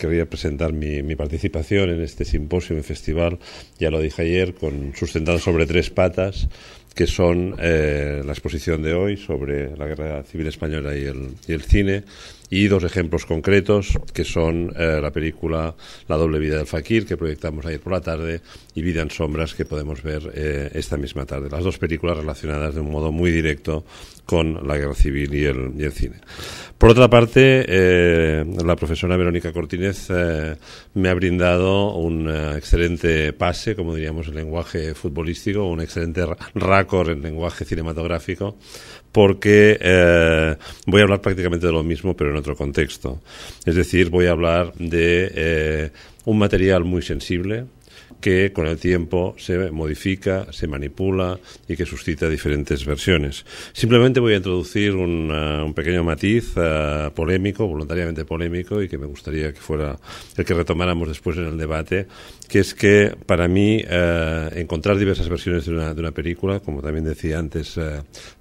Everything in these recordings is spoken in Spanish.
Quería presentar mi, participación en este simposio, en festival, ya lo dije ayer, con sustentado sobre tres patas que son eh, la exposición de hoy sobre la guerra civil española y el, cine, y dos ejemplos concretos, que son eh, la película La doble vida del Fakir, que proyectamos ayer por la tarde, y Vida en Sombras, que podemos ver eh, esta misma tarde. Las dos películas relacionadas de un modo muy directo con la guerra civil y el, cine. Por otra parte, la profesora Verónica Cortínez me ha brindado un excelente pase, como diríamos en lenguaje futbolístico, un excelente en lenguaje cinematográfico, porque eh, voy a hablar prácticamente de lo mismo, pero en otro contexto. Es decir, voy a hablar de eh, un material muy sensible, que con el tiempo se modifica, se manipula y que suscita diferentes versiones. Simplemente voy a introducir un, eh, pequeño matiz eh, polémico, voluntariamente polémico, y que me gustaría que fuera el que retomáramos después en el debate, que es que para mí eh, encontrar diversas versiones de una, de una, película, como también decía antes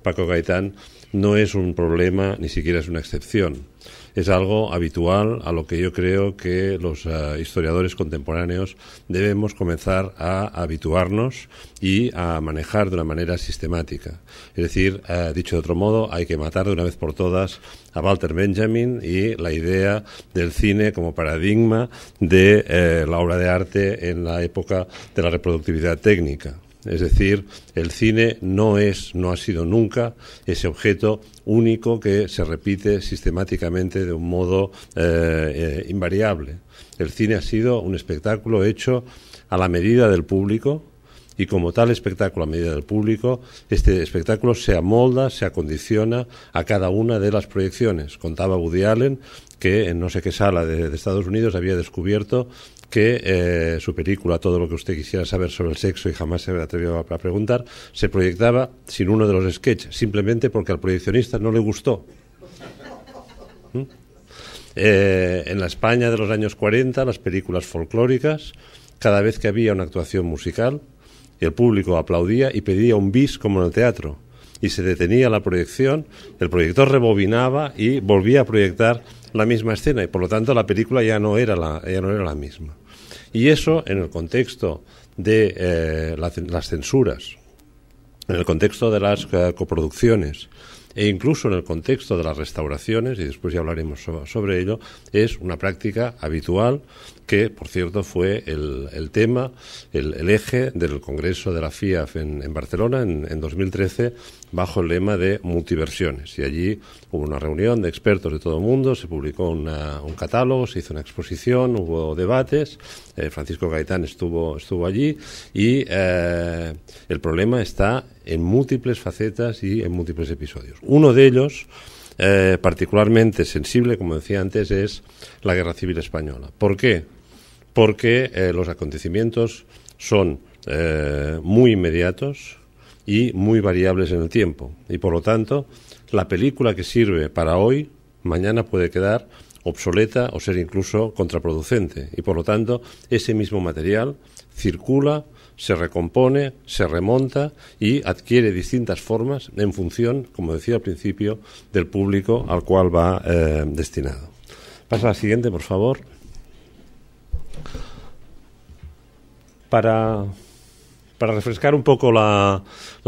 Paco Gaitán, no es un problema, ni siquiera es una excepción es algo habitual a lo que yo creo que los eh, historiadores contemporáneos debemos comenzar a habituarnos y a manejar de una manera sistemática. Es decir, eh, dicho de otro modo, hay que matar de una vez por todas a Walter Benjamin y la idea del cine como paradigma de eh, la obra de arte en la época de la reproductividad técnica. Es decir, el cine no es, no ha sido nunca ese objeto único que se repite sistemáticamente de un modo eh, eh, invariable. El cine ha sido un espectáculo hecho a la medida del público, y como tal espectáculo a medida del público, este espectáculo se amolda, se acondiciona a cada una de las proyecciones. Contaba Woody Allen que en no sé qué sala de Estados Unidos había descubierto que eh, su película, todo lo que usted quisiera saber sobre el sexo y jamás se atrevió atrevido a preguntar, se proyectaba sin uno de los sketches, simplemente porque al proyeccionista no le gustó. ¿Mm? Eh, en la España de los años 40, las películas folclóricas, cada vez que había una actuación musical, el público aplaudía y pedía un bis como en el teatro. Y se detenía la proyección, el proyector rebobinaba y volvía a proyectar la misma escena y por lo tanto la película ya no era la, ya no era la misma. Y eso en el contexto de eh, las censuras, en el contexto de las eh, coproducciones e incluso en el contexto de las restauraciones, y después ya hablaremos sobre ello, es una práctica habitual que, por cierto, fue el, tema, el, eje del Congreso de la FIAF en, en Barcelona en, 2013 bajo el lema de multiversiones. Y allí hubo una reunión de expertos de todo el mundo, se publicó un catálogo, se hizo una exposición, hubo debates, eh, Francisco Gaitán estuvo, estuvo allí y eh, el problema está en múltiples facetas y en múltiples episodios. Uno de ellos... Eh, particularmente sensible, como decía antes, es la Guerra Civil Española. ¿Por qué? porque eh, los acontecimientos son eh, muy inmediatos y muy variables en el tiempo. Y por lo tanto, la película que sirve para hoy, mañana puede quedar obsoleta o ser incluso contraproducente. Y por lo tanto, ese mismo material circula, se recompone, se remonta y adquiere distintas formas en función, como decía al principio, del público al cual va eh, destinado. Pasa la siguiente, por favor. para, refrescar un poco la,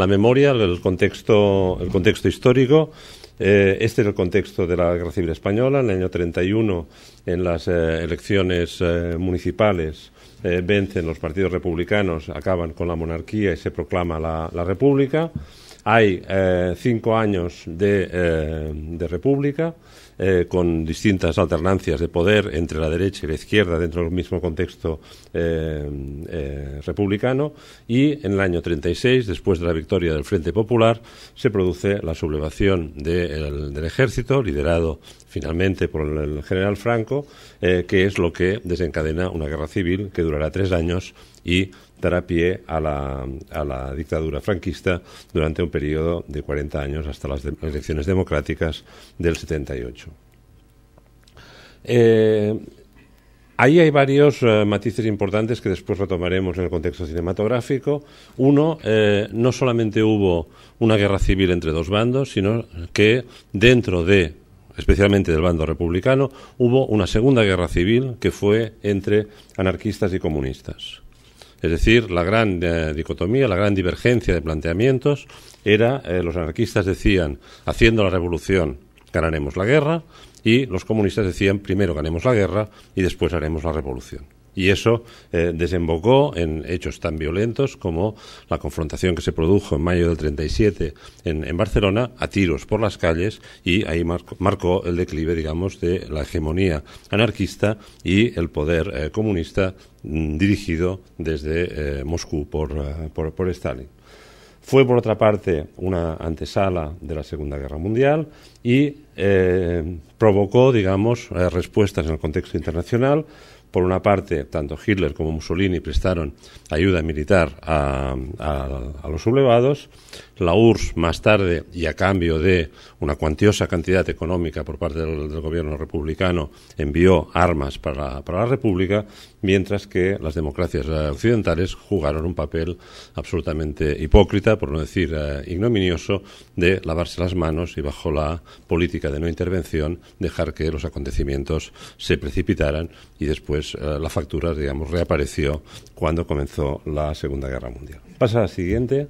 memoria, el contexto, histórico, eh, este es el contexto de la Guerra Civil Española. En el año 31, en las eh, elecciones eh, municipales, vencen los partidos republicanos, acaban con la monarquía y se proclama la, República. Hay cinco años de República. Eh, con distintas alternancias de poder entre la derecha y la izquierda dentro del mismo contexto eh, eh, republicano y en el año 36, después de la victoria del Frente Popular, se produce la sublevación del ejército, liderado finalmente por el general Franco, que es lo que desencadena una guerra civil que durará tres años y dará pie a la, dictadura franquista durante un periodo de 40 años hasta las, elecciones democráticas del 78. Eh, ahí hay varios eh, matices importantes que después retomaremos en el contexto cinematográfico. Uno, eh, no solamente hubo una guerra civil entre dos bandos, sino que dentro de, especialmente del bando republicano, hubo una segunda guerra civil que fue entre anarquistas y comunistas. Es decir, la gran eh, dicotomía, la gran divergencia de planteamientos era, eh, los anarquistas decían, haciendo la revolución ganaremos la guerra, y los comunistas decían, primero ganemos la guerra y después haremos la revolución. Y eso eh, desembocó en hechos tan violentos como la confrontación que se produjo en mayo del 37 en, en Barcelona, a tiros por las calles, y ahí marcó el declive, digamos, de la hegemonía anarquista y el poder eh, comunista mm, dirigido desde eh, Moscú por, Stalin. Fue, por otra parte, una antesala de la Segunda Guerra Mundial y provocó, digamos, respuestas en el contexto internacional por una parte, tanto Hitler como Mussolini prestaron ayuda militar a, los sublevados, la URSS más tarde y a cambio de una cuantiosa cantidad económica por parte del, gobierno republicano envió armas para, la República, mientras que las democracias eh, occidentales jugaron un papel absolutamente hipócrita, por no decir eh, ignominioso, de lavarse las manos y bajo la política de no intervención dejar que los acontecimientos se precipitaran y después eh, la factura, digamos, reapareció cuando comenzó la Segunda Guerra Mundial. Pasa la siguiente.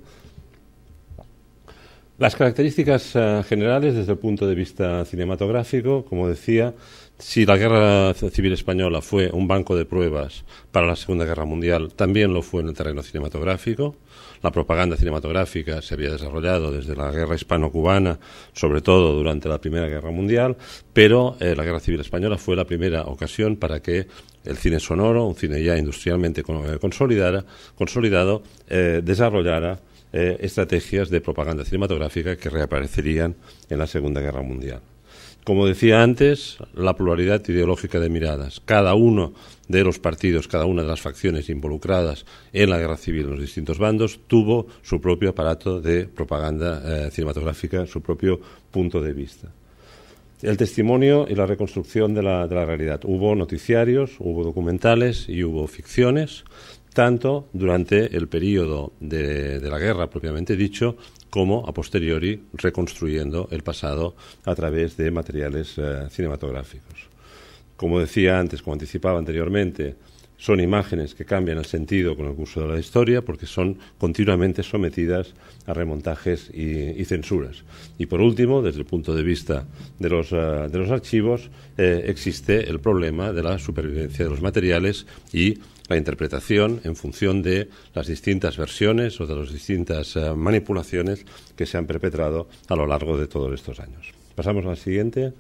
Las características eh, generales desde el punto de vista cinematográfico, como decía, si la Guerra Civil Española fue un banco de pruebas para la Segunda Guerra Mundial, también lo fue en el terreno cinematográfico. La propaganda cinematográfica se había desarrollado desde la Guerra Hispano-Cubana, sobre todo durante la Primera Guerra Mundial, pero eh, la Guerra Civil Española fue la primera ocasión para que el cine sonoro, un cine ya industrialmente eh, consolidado, desarrollara eh, estrategias de propaganda cinematográfica que reaparecerían en la Segunda Guerra Mundial. Como decía antes, la pluralidad ideológica de miradas. Cada uno de los partidos, cada una de las facciones involucradas en la guerra civil en los distintos bandos tuvo su propio aparato de propaganda eh, cinematográfica, su propio punto de vista el testimonio y la reconstrucción de la, realidad. Hubo noticiarios, hubo documentales y hubo ficciones tanto durante el periodo de, la guerra propiamente dicho como a posteriori reconstruyendo el pasado a través de materiales eh, cinematográficos. Como decía antes, como anticipaba anteriormente, son imágenes que cambian el sentido con el curso de la historia porque son continuamente sometidas a remontajes y, censuras. Y por último, desde el punto de vista de los, eh, archivos, eh, existe el problema de la supervivencia de los materiales y la interpretación en función de las distintas versiones o de las distintas eh, manipulaciones que se han perpetrado a lo largo de todos estos años. Pasamos al siguiente.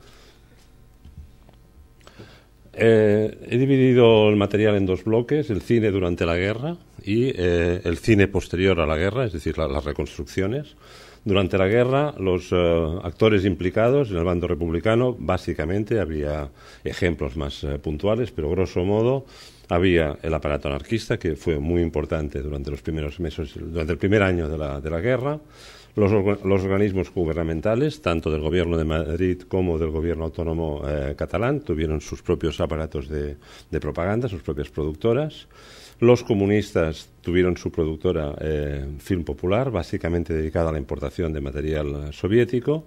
Eh, he dividido el material en dos bloques, el cine durante la guerra y eh, el cine posterior a la guerra, es decir, las reconstrucciones. Durante la guerra, los eh, actores implicados en el bando republicano, básicamente, había ejemplos más eh, puntuales, pero grosso modo, había el aparato anarquista, que fue muy importante durante los primeros meses, durante el primer año de la, de la guerra, los, organismos gubernamentales, tanto del gobierno de Madrid como del gobierno autónomo eh, catalán, tuvieron sus propios aparatos de propaganda, sus propias productoras los comunistas tuvieron su productora eh, Film Popular, básicamente dedicada a la importación de material soviético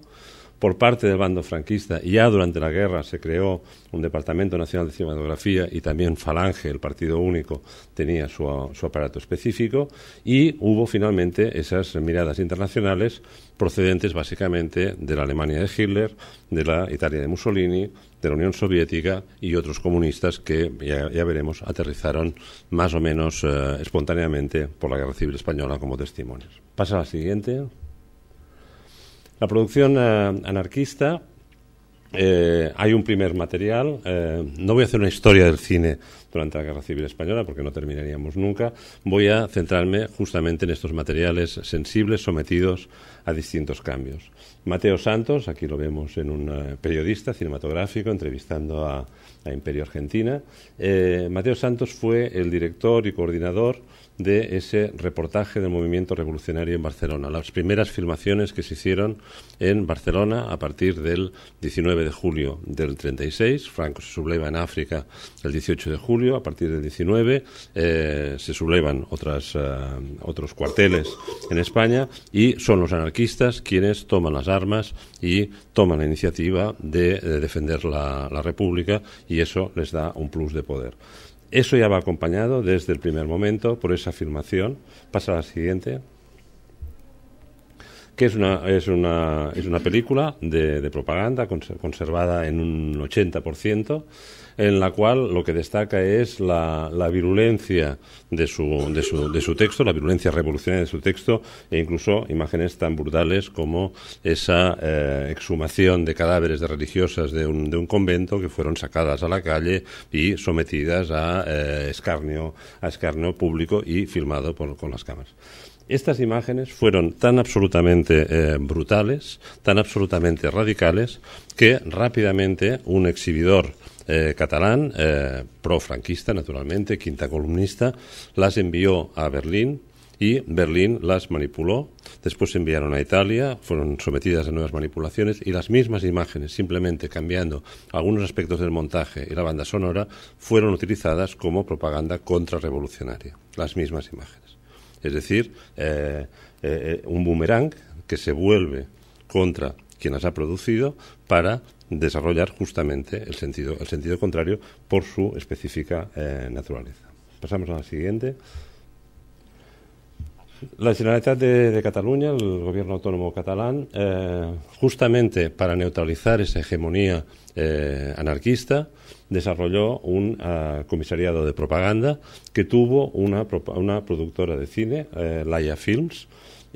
por parte del bando franquista. ya durante la guerra se creó un Departamento Nacional de Cinematografía y también Falange, el Partido Único, tenía su, aparato específico. Y hubo finalmente esas miradas internacionales procedentes básicamente de la Alemania de Hitler, de la Italia de Mussolini, de la Unión Soviética y otros comunistas que, ya, veremos, aterrizaron más o menos eh, espontáneamente por la Guerra Civil Española como testimonios. Pasa la siguiente. La producción eh, anarquista, eh, hay un primer material. Eh, no voy a hacer una historia del cine durante la Guerra Civil Española porque no terminaríamos nunca. Voy a centrarme justamente en estos materiales sensibles sometidos a distintos cambios. Mateo Santos, aquí lo vemos en un periodista cinematográfico entrevistando a, Imperio Argentina. Mateo Santos fue el director y coordinador de ese reportaje del movimiento revolucionario en Barcelona, las primeras filmaciones que se hicieron en Barcelona a partir del 19 de julio del 36, Franco se subleva en África el 18 de julio, a partir del 19 eh, se sublevan eh, otros cuarteles en España y son los anarquistas quienes toman las armas y toman la iniciativa de, defender la República y eso les da un plus de poder. Eso ya va acompañado desde el primer momento por esa afirmación. Pasa a la siguiente que es una, es una, es una película de, propaganda conservada en un 80%, en la cual lo que destaca es la, la virulencia de su, de, su, de su texto, la virulencia revolucionaria de su texto, e incluso imágenes tan brutales como esa eh, exhumación de cadáveres de religiosas de un, de un convento que fueron sacadas a la calle y sometidas a, eh, escarnio, a escarnio público y filmado por, con las cámaras. Estas imágenes fueron tan absolutamente eh, brutales, tan absolutamente radicales, que rápidamente un exhibidor eh, catalán, eh, pro-franquista naturalmente, quinta columnista, las envió a Berlín y Berlín las manipuló. Después se enviaron a Italia, fueron sometidas a nuevas manipulaciones y las mismas imágenes, simplemente cambiando algunos aspectos del montaje y la banda sonora, fueron utilizadas como propaganda contrarrevolucionaria. Las mismas imágenes. Es decir, eh, eh, un boomerang que se vuelve contra quien las ha producido para desarrollar justamente el sentido, contrario por su específica eh, naturaleza. Pasamos a la siguiente. La Generalitat de, Cataluña, el gobierno autónomo catalán, justamente para neutralizar esa hegemonía anarquista, desarrolló un ah, comisariado de propaganda que tuvo una, productora de cine, eh, Laia Films,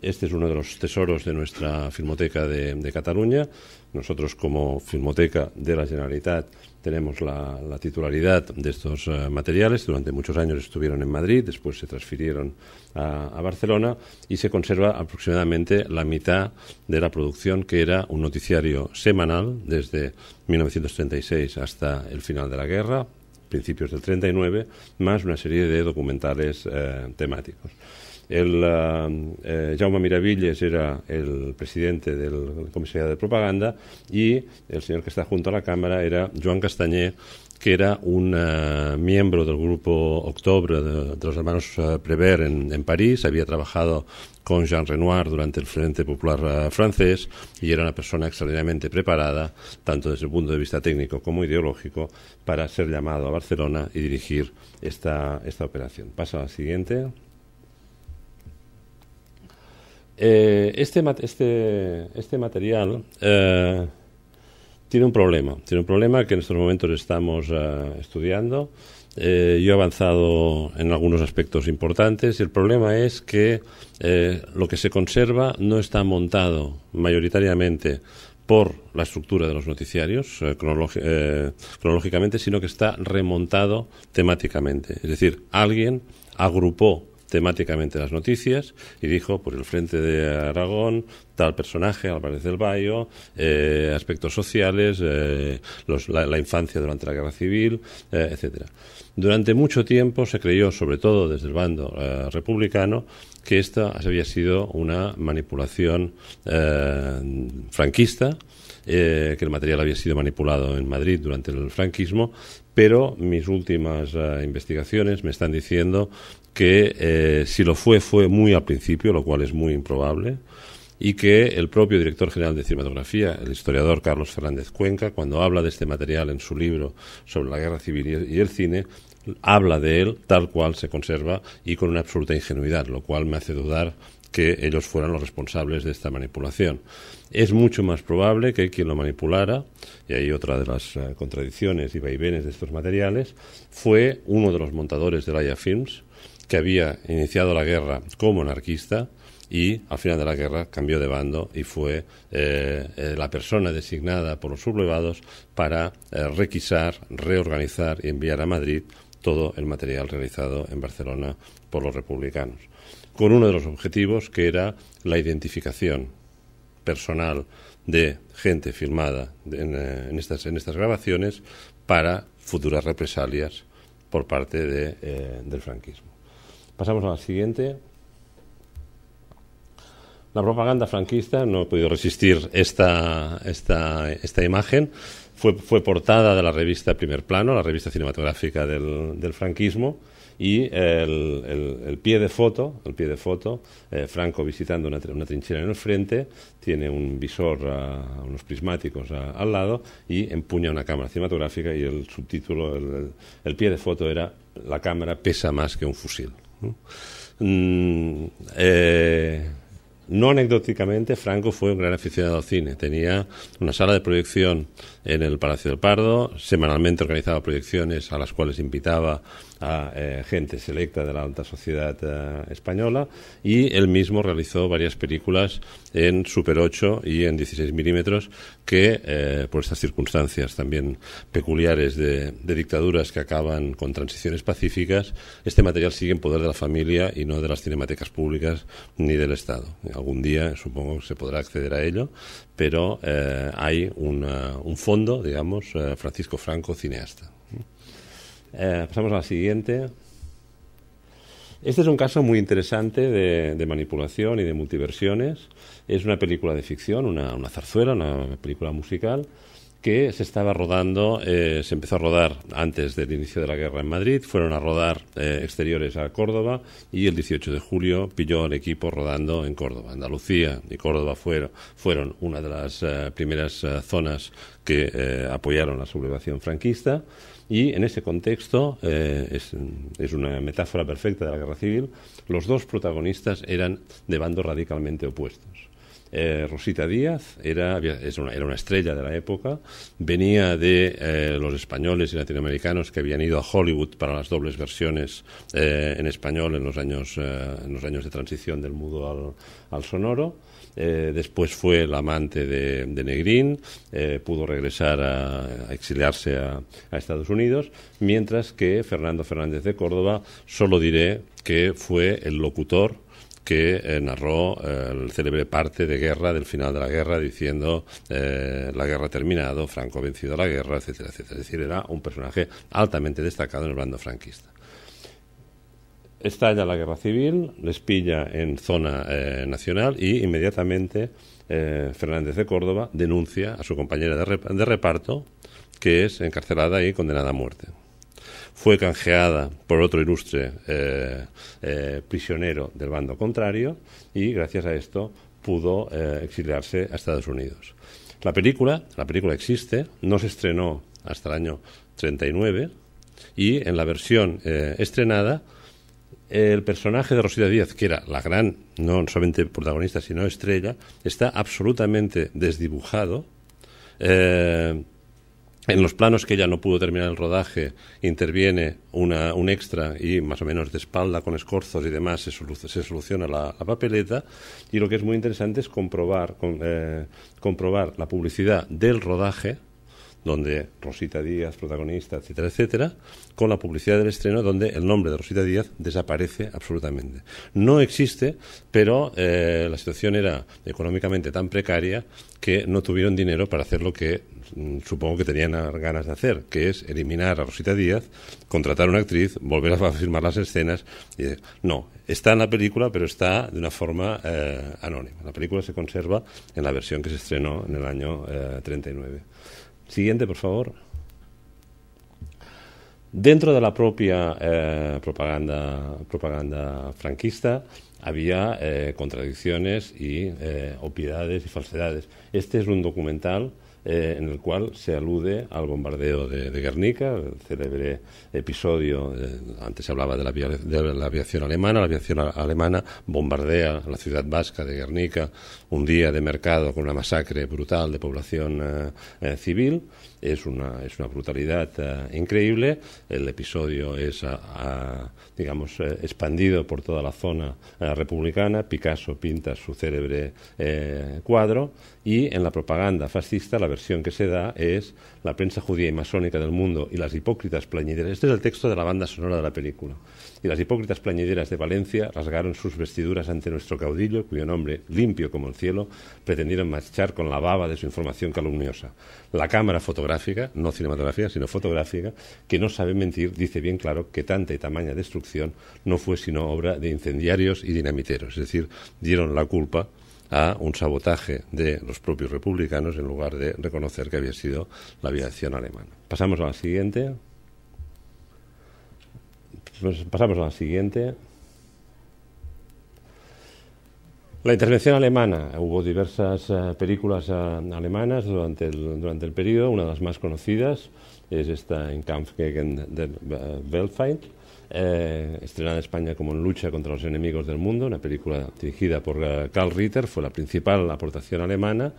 este es uno de los tesoros de nuestra Filmoteca de, Cataluña. Nosotros como Filmoteca de la Generalitat tenemos la, titularidad de estos eh, materiales. Durante muchos años estuvieron en Madrid, después se transfirieron a, Barcelona y se conserva aproximadamente la mitad de la producción que era un noticiario semanal desde 1936 hasta el final de la guerra, principios del 39, más una serie de documentales eh, temáticos. El, um, eh, Jaume Miravilles era el presidente de la Comisaría de Propaganda y el señor que está junto a la cámara era Joan Castañé, que era un eh, miembro del grupo Octobre de, los hermanos eh, Prever en, París, había trabajado con Jean Renoir durante el Frente Popular francés y era una persona extraordinariamente preparada, tanto desde el punto de vista técnico como ideológico, para ser llamado a Barcelona y dirigir esta, esta operación. Pasa la siguiente. Eh, este, este, este, material eh, tiene un problema, tiene un problema que en estos momentos estamos eh, estudiando. yo he avanzado en algunos aspectos importantes y el problema es que lo que se conserva no está montado mayoritariamente por la estructura de los noticiarios cronológicamente, sino que está remontado temáticamente. Es decir, alguien agrupó temáticamente las noticias y dijo, pues el frente de Aragón, tal personaje, Álvarez del Bayo, eh, aspectos sociales, eh, la, infancia durante la guerra civil, eh, etcétera. Durante mucho tiempo se creyó, sobre todo desde el bando republicano, que esta había sido una manipulación eh, franquista, eh, que el material había sido manipulado en Madrid durante el franquismo, pero mis últimas eh, investigaciones me están diciendo que si lo fue, fue muy al principio, lo cual es muy improbable y que el propio director general de cinematografía, el historiador Carlos Fernández Cuenca, cuando habla de este material en su libro sobre la guerra civil y el cine, habla de él tal cual se conserva y con una absoluta ingenuidad, lo cual me hace dudar que ellos fueran los responsables de esta manipulación. Es mucho más probable que quien lo manipulara, y ahí otra de las eh, contradicciones y vaivenes de estos materiales, fue uno de los montadores de Laia Films, que había iniciado la guerra como anarquista y al final de la guerra cambió de bando y fue eh, eh, la persona designada por los sublevados para requisar, reorganizar y enviar a Madrid todo el material realizado en Barcelona por los republicanos, con uno de los objetivos que era la identificación personal de gente filmada eh, en, estas, en estas, grabaciones para futuras represalias por parte eh, del franquismo. Pasamos a la siguiente. La propaganda franquista, no he podido resistir esta, esta, esta imagen, fue, portada de la revista Primer Plano, la revista cinematográfica del, franquismo, y el, pie de foto, el pie de foto, eh, Franco visitando una, trinchera en el frente, tiene un visor, unos prismáticos al lado y empuña una cámara cinematográfica y el subtítulo, el, pie de foto era La cámara pesa más que un fusil. Mm, eh, no anecdóticamente, Franco fue un gran aficionado al cine. Tenía una sala de proyección en el Palacio del Pardo, semanalmente organizaba proyecciones a las cuales invitaba a eh, gente selecta de la alta sociedad eh, española y él mismo realizó varias películas en Super 8 y en 16 milímetros que eh, por estas circunstancias también peculiares de, dictaduras que acaban con transiciones pacíficas, este material sigue en poder de la familia y no de las cinematecas públicas ni del Estado. Algún día supongo que se podrá acceder a ello, pero hay un fondo, digamos, Francisco Franco, cineasta. Eh, pasamos a la siguiente. Este es un caso muy interesante de, manipulación y de multiversiones. Es una película de ficción, una, zarzuela, una película musical que se estaba rodando, eh, se empezó a rodar antes del inicio de la guerra en Madrid, fueron a rodar eh, exteriores a Córdoba y el 18 de julio pilló al equipo rodando en Córdoba. Andalucía y Córdoba fueron, una de las primeras zonas que apoyaron la sublevación franquista y en ese contexto, eh, es, una metáfora perfecta de la guerra civil, los dos protagonistas eran de bandos radicalmente opuestos. Eh, Rosita Díaz era, una, estrella de la época, venía de eh, los españoles y latinoamericanos que habían ido a Hollywood para las dobles versiones en español en los, años, en los años de transición del mudo al sonoro eh, después fue el amante de, de Negrín, eh, pudo regresar a, exiliarse a, Estados Unidos, mientras que Fernando Fernández de Córdoba, solo diré que fue el locutor que eh, narró el célebre parte de guerra, del final de la guerra, diciendo la guerra ha terminado, Franco ha vencido la guerra, etcétera, etcétera. Es decir, era un personaje altamente destacado en el bando franquista estalla la guerra civil, les pilla en zona eh, nacional y inmediatamente eh, Fernández de Córdoba denuncia a su compañera de, reparto, que es encarcelada y condenada a muerte. Fue canjeada por otro ilustre eh, prisionero del bando contrario y gracias a esto pudo exiliarse a Estados Unidos. La película, la película existe, no se estrenó hasta el año 39 y en la versión estrenada el personaje de Rosita Díaz, que era la gran, no solamente protagonista, sino estrella, está absolutamente desdibujado. Eh, en los planos que ella no pudo terminar el rodaje, interviene un extra y más o menos de espalda con escorzos y demás se, soluciona la, papeleta. Y lo que es muy interesante es comprobar eh, la publicidad del rodaje donde Rosita Díaz, protagonista, etcétera, etcétera, con la publicidad del estreno donde el nombre de Rosita Díaz desaparece absolutamente. No existe, pero eh, la situación era económicamente tan precaria que no tuvieron dinero para hacer lo que mm, supongo que tenían ganas de hacer, que es eliminar a Rosita Díaz, contratar a una actriz, volver a firmar las escenas. Y, no, está en la película, pero está de una forma eh, anónima. La película se conserva en la versión que se estrenó en el año 39. Eh, Siguiente, por favor. Dentro de la propia eh, propaganda, franquista había eh, contradicciones y eh, opiedades y falsedades. Este es un documental eh, en el cual se alude al bombardeo de, Guernica, el célebre episodio, eh, antes se hablaba de la, de la, aviación alemana, la aviación alemana bombardea la ciudad vasca de Guernica un día de mercado con una masacre brutal de población eh, civil, es una, es una brutalidad increíble, el episodio es, digamos, expandido por toda la zona republicana, Picasso pinta su célebre cuadro y en la propaganda fascista la versión que se da es la prensa judía y masónica del mundo y las hipócritas plañideras. Este es el texto de la banda sonora de la película. Y las hipócritas plañideras de Valencia rasgaron sus vestiduras ante nuestro caudillo, cuyo nombre, limpio como el cielo, pretendieron marchar con la baba de su información calumniosa. La cámara fotográfica, no cinematográfica, sino fotográfica, que no sabe mentir, dice bien claro que tanta y tamaña destrucción no fue sino obra de incendiarios y dinamiteros. Es decir, dieron la culpa a un sabotaje de los propios republicanos en lugar de reconocer que había sido la aviación alemana. Pasamos a la siguiente. Pues pasamos a la siguiente. La intervención alemana. Hubo diversas eh, películas eh, alemanas durante el, durante el periodo. Una de las más conocidas es esta en Kampf gegen den eh, eh, estrenada en España como En lucha contra los enemigos del mundo, una película dirigida por Karl eh, Ritter, fue la principal aportación alemana.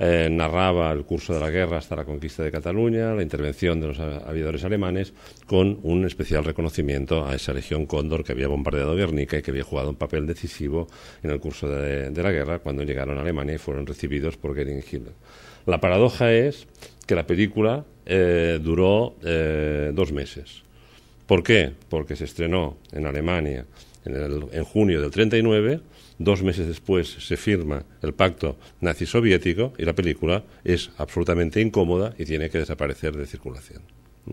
Eh, narraba el curso de la guerra hasta la conquista de Cataluña, la intervención de los aviadores alemanes, con un especial reconocimiento a esa legión cóndor que había bombardeado Guernica y que había jugado un papel decisivo en el curso de, la guerra cuando llegaron a Alemania y fueron recibidos por Gering La paradoja es que la película duró dos meses ¿Por qué? Porque se estrenó en Alemania en, junio del 39, dos meses después se firma el pacto nazi-soviético y la película es absolutamente incómoda y tiene que desaparecer de circulación.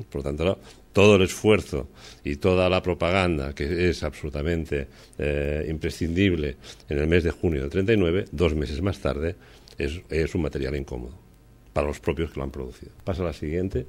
Por lo tanto, todo el esfuerzo y toda la propaganda que es absolutamente eh, imprescindible en el mes de junio del 39, dos meses más tarde, es, un material incómodo para los propios que lo han producido. Pasa la siguiente.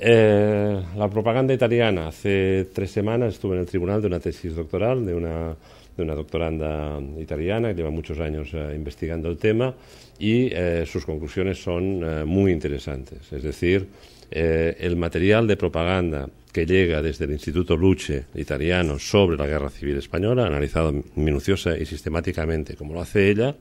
Eh, la propaganda italiana. Hace tres semanas estuve en el tribunal de una tesis doctoral de una, doctoranda italiana que lleva muchos años eh, investigando el tema y eh, sus conclusiones son muy interesantes. Es decir, el material de propaganda que llega desde el Instituto Luce italiano sobre la Guerra Civil Española, analizado minuciosa y sistemáticamente como lo hace ella,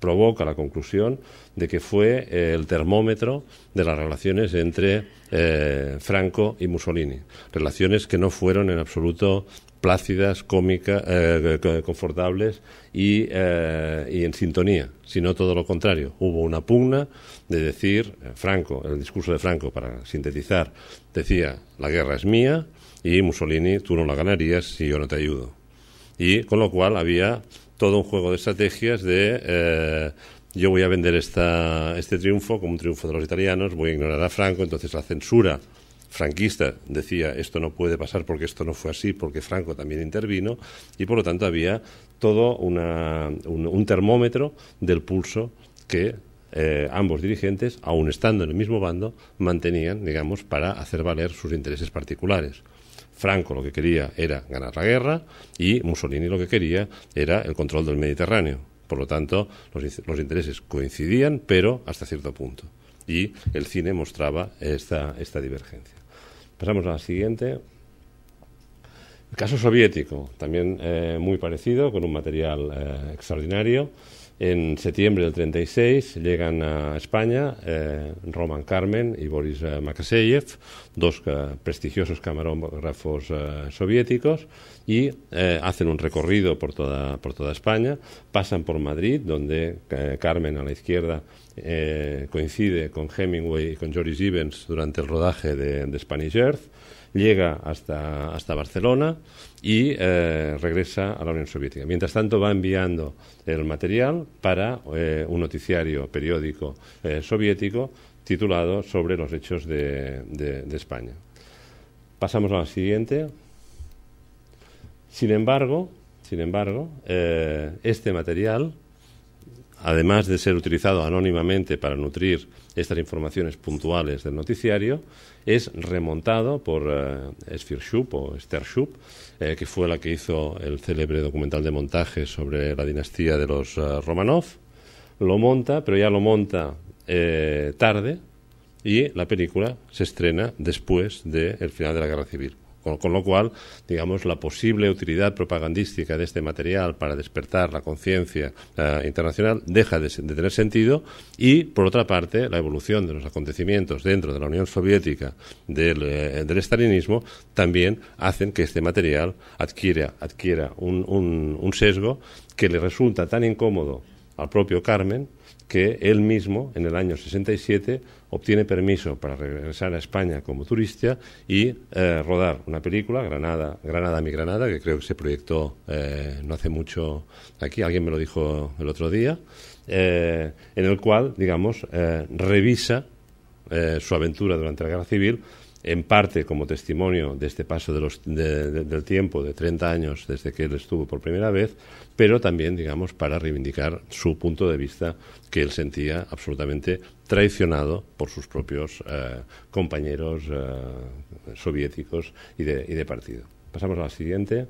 provoca la conclusión de que fue eh, el termómetro de las relaciones entre eh, Franco y Mussolini. Relaciones que no fueron en absoluto plácidas, cómicas, eh, confortables y, y, en sintonía, sino todo lo contrario. Hubo una pugna de decir, Franco, el discurso de Franco, para sintetizar, decía, la guerra es mía y Mussolini, tú no la ganarías si yo no te ayudo. Y con lo cual había todo un juego de estrategias de yo voy a vender esta, este triunfo como un triunfo de los italianos, voy a ignorar a Franco, entonces la censura franquista decía esto no puede pasar porque esto no fue así, porque Franco también intervino, y por lo tanto había todo un, termómetro del pulso que eh, ambos dirigentes, aun estando en el mismo bando, mantenían, digamos, para hacer valer sus intereses particulares. Franco lo que quería era ganar la guerra y Mussolini lo que quería era el control del Mediterráneo. Por lo tanto, los, intereses coincidían, pero hasta cierto punto. Y el cine mostraba esta, divergencia. Pasamos a la siguiente. El caso soviético, también eh, muy parecido, con un material eh, extraordinario. En septiembre del 36 llegan a España eh, Roman Carmen y Boris eh, Makaseyev, dos eh, prestigiosos camarógrafos soviéticos, y hacen un recorrido por toda, por toda España. Pasan por Madrid, donde Carmen a la izquierda coincide con Hemingway y con Joris Evans durante el rodaje de, de Spanish Earth llega hasta, hasta Barcelona y eh, regresa a la Unión Soviética. Mientras tanto va enviando el material para eh, un noticiario periódico eh, soviético titulado sobre los hechos de, de España. Pasamos a la siguiente. Sin embargo, sin embargo este material además de ser utilizado anónimamente para nutrir estas informaciones puntuales del noticiario, es remontado por eh, o Esther eh, que fue la que hizo el célebre documental de montaje sobre la dinastía de los eh, Romanov. Lo monta, pero ya lo monta eh, tarde y la película se estrena después del final de la Guerra Civil. Con, lo cual, digamos, la posible utilidad propagandística de este material para despertar la conciencia eh, internacional deja de, tener sentido y, por otra parte, la evolución de los acontecimientos dentro de la Unión Soviética del, eh, estalinismo también hacen que este material adquiera, un sesgo que le resulta tan incómodo al propio Carmen que él mismo, en el año 67, obtiene permiso para regresar a España como turista y eh, rodar una película, Granada, Granada mi Granada, que creo que se proyectó eh, no hace mucho aquí, alguien me lo dijo el otro día, eh, en el cual, digamos, revisa su aventura durante la Guerra Civil en parte como testimonio de este paso del tiempo de 30 años desde que él estuvo por primera vez, pero también, digamos, para reivindicar su punto de vista que él sentía absolutamente traicionado por sus propios eh, compañeros eh, soviéticos y de partido. Pasamos a la siguiente.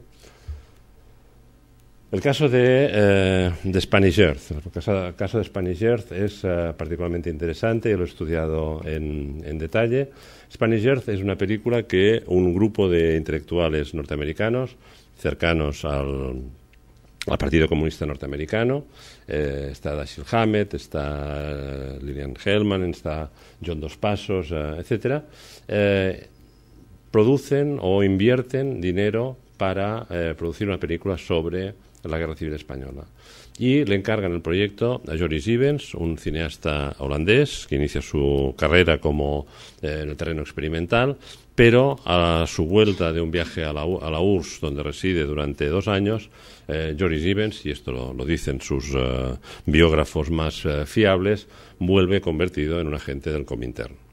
El caso eh, de, Spanish Earth, el caso, de Spanish Earth es eh, particularmente interesante, y lo he estudiado en, detalle. Spanish Earth es una película que un grupo de intelectuales norteamericanos cercanos al, Partido Comunista Norteamericano, eh, está Dashiell Hammett, está Lillian Hellman, está John Dos Pasos, etcétera, producen o invierten dinero para producir una película sobre la Guerra Civil Española. Y le encargan el proyecto a Joris Ivens, un cineasta holandés que inicia su carrera como eh, en el terreno experimental, pero a su vuelta de un viaje a la, URSS, donde reside durante dos años, eh, Joris Ivens, y esto lo, dicen sus eh, biógrafos más fiables, vuelve convertido en un agente del Comintern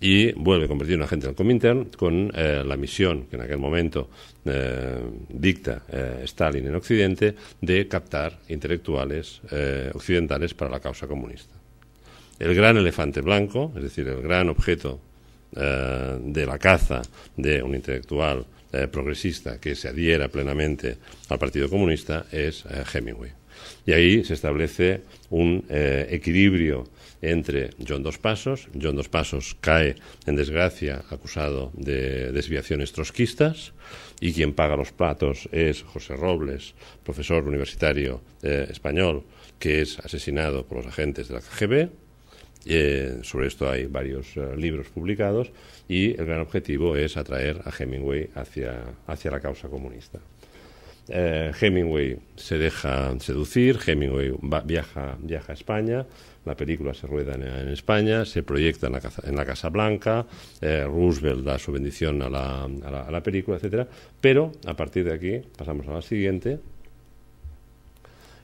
y vuelve a convertir en agente del Comintern con eh, la misión que en aquel momento eh, dicta eh, Stalin en Occidente de captar intelectuales occidentales para la causa comunista. El gran elefante blanco, es decir, el gran objeto de la caza de un intelectual progresista que se adhiera plenamente al Partido Comunista, es Hemingway. Y ahí se establece un equilibrio entre John Dos Pasos. John Dos Pasos cae en desgracia acusado de desviaciones trotskistas y quien paga los platos es José Robles, profesor universitario eh, español, que es asesinado por los agentes de la KGB. Eh, sobre esto hay varios eh, libros publicados y el gran objetivo es atraer a Hemingway hacia la causa comunista. Eh, Hemingway se deja seducir, Hemingway viaja, viaja a España, la película se rueda en, España, se proyecta en la, Casa Blanca, eh, Roosevelt da su bendición a la, a, la, película, etc. Pero a partir de aquí pasamos a la siguiente.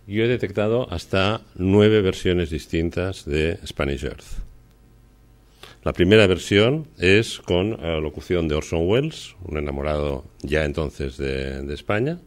Yo he detectado hasta nueve versiones distintas de Spanish Earth. La primera versión es con la eh, locución de Orson Welles, un enamorado ya entonces de, de España,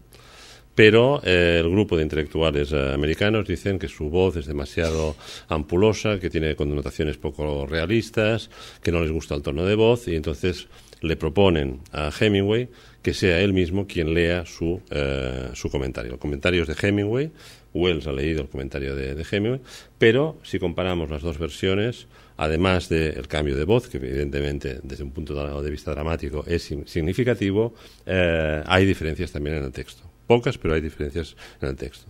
pero eh, el grupo de intelectuales eh, americanos dicen que su voz es demasiado ampulosa, que tiene connotaciones poco realistas, que no les gusta el tono de voz y entonces le proponen a Hemingway que sea él mismo quien lea su, eh, su comentario. El comentario es de Hemingway, Wells ha leído el comentario de, de Hemingway, pero si comparamos las dos versiones, además del cambio de voz, que evidentemente desde un punto de vista dramático es significativo, hay diferencias también en el texto pocas, pero hay diferencias en el texto.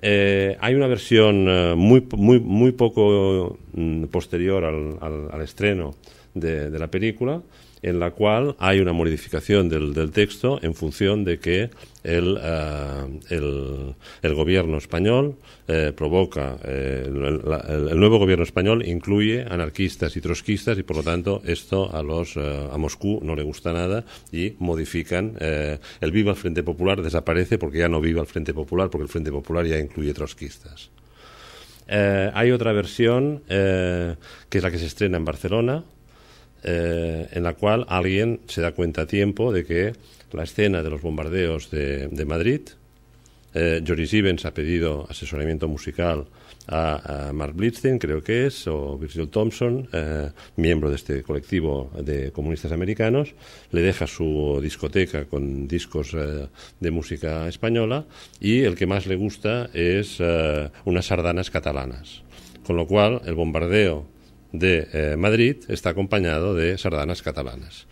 Eh, hay una versión eh, muy, muy, muy poco mm, posterior al, estreno de, la película, en la cual hay una modificación del, del texto en función de que el, eh, el, gobierno español eh, provoca, eh, el, nuevo gobierno español incluye anarquistas y trotskistas y por lo tanto esto a, los, a Moscú no le gusta nada y modifican. el viva el Frente Popular desaparece porque ya no viva el Frente Popular, porque el Frente Popular ya incluye trotskistas. hay otra versión que es la que se estrena en Barcelona, eh, en la cual alguien se da cuenta a tiempo de que la escena de los bombardeos de, Madrid, eh, Joris Ivens ha pedido asesoramiento musical a, Mark Blitzen, creo que es, o Virgil Thompson, eh, miembro de este colectivo de comunistas americanos, le deja su discoteca con discos eh, de música española y el que más le gusta es unas sardanas catalanas. Con lo cual, el bombardeo de eh, Madrid está acompañado de sardanas catalanas.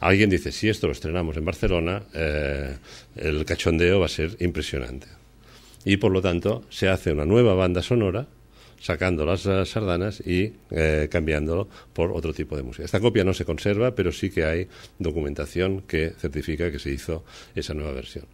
Alguien dice, si esto lo estrenamos en Barcelona, eh, el cachondeo va a ser impresionante. Y por lo tanto se hace una nueva banda sonora sacando las eh, sardanas y cambiándolo por otro tipo de música. Esta copia no se conserva, pero sí que hay documentación que certifica que se hizo esa nueva versión.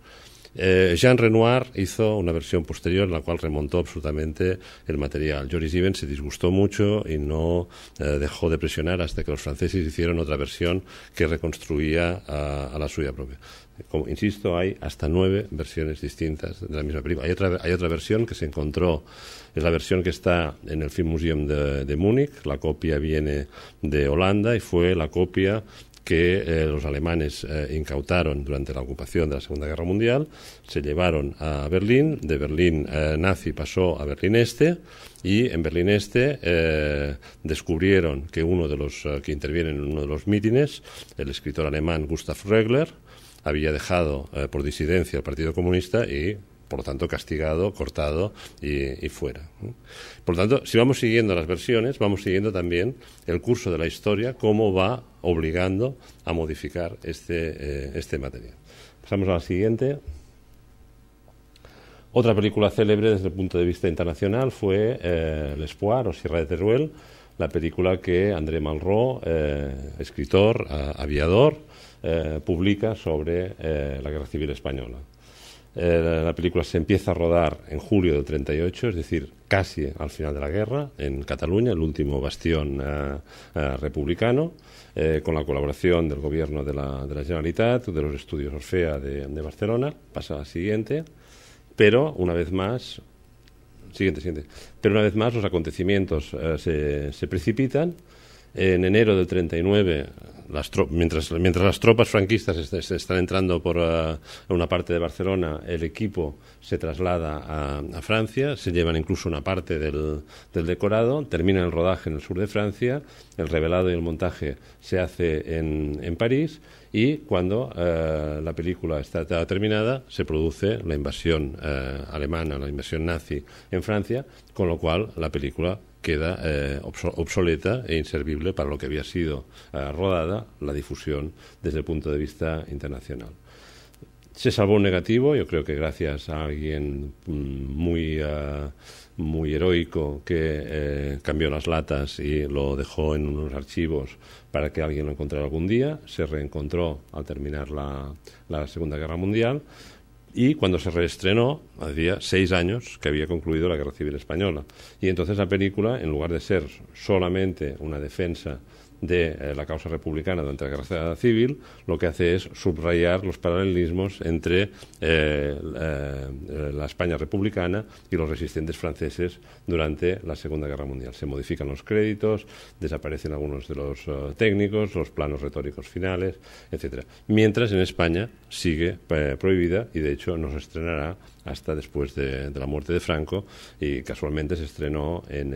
Eh, Jean Renoir hizo una versión posterior en la cual remontó absolutamente el material. Joris Even se disgustó mucho y no eh, dejó de presionar hasta que los franceses hicieron otra versión que reconstruía a, la suya propia. Como, insisto, hay hasta nueve versiones distintas de la misma película. Hay otra, versión que se encontró, es la versión que está en el Film Museum de, de Múnich, la copia viene de Holanda y fue la copia que eh, los alemanes eh, incautaron durante la ocupación de la Segunda Guerra Mundial, se llevaron a Berlín, de Berlín eh, nazi pasó a Berlín Este y en Berlín Este descubrieron que uno de los que intervienen en uno de los mítines, el escritor alemán Gustav Regler, había dejado por disidencia el Partido Comunista y por lo tanto castigado, cortado y, fuera. Por lo tanto, si vamos siguiendo las versiones, vamos siguiendo también el curso de la historia, cómo va obligando a modificar este, eh, este material. Pasamos a la siguiente. Otra película célebre desde el punto de vista internacional fue eh, L'Espoir o Sierra de Teruel, la película que André Malraux, eh, escritor, aviador, eh, publica sobre la Guerra Civil Española. Eh, la película se empieza a rodar en julio del 38, es decir, casi al final de la guerra, en Cataluña, el último bastión eh, eh, republicano, con la colaboración del gobierno de la, de Generalitat, de los estudios Orfea de, Barcelona. Pasa a la siguiente, pero una vez más. Siguiente, siguiente. Pero una vez más los acontecimientos se precipitan en enero del 39 mientras, mientras las tropas franquistas están entrando por ah, una parte de Barcelona, el equipo se traslada a, Francia, se llevan incluso una parte del, decorado, termina el rodaje en el sur de Francia, el revelado y el montaje se hace en, París y cuando eh, la película está terminada se produce la invasión eh, alemana, la invasión nazi en Francia, con lo cual la película queda eh, obsoleta e inservible para lo que había sido eh, rodada la difusión desde el punto de vista internacional. Se salvó un negativo, yo creo que gracias a alguien mm, muy, ah, muy heroico que eh, cambió las latas y lo dejó en unos archivos para que alguien lo encontrara algún día, se reencontró al terminar la Segunda Guerra Mundial y cuando se reestrenó, hacía seis años que había concluido la Guerra Civil Española. Y entonces la película, en lugar de ser solamente una defensa de eh, la causa republicana durante la guerra civil, lo que hace es subrayar los paralelismos entre eh, eh, la, España republicana y los resistentes franceses durante la Segunda Guerra Mundial. Se modifican los créditos, desaparecen algunos de los técnicos, los planos retóricos finales, etcétera. Mientras en España sigue prohibida y de hecho no se estrenará hasta después de, la muerte de Franco y casualmente se estrenó en,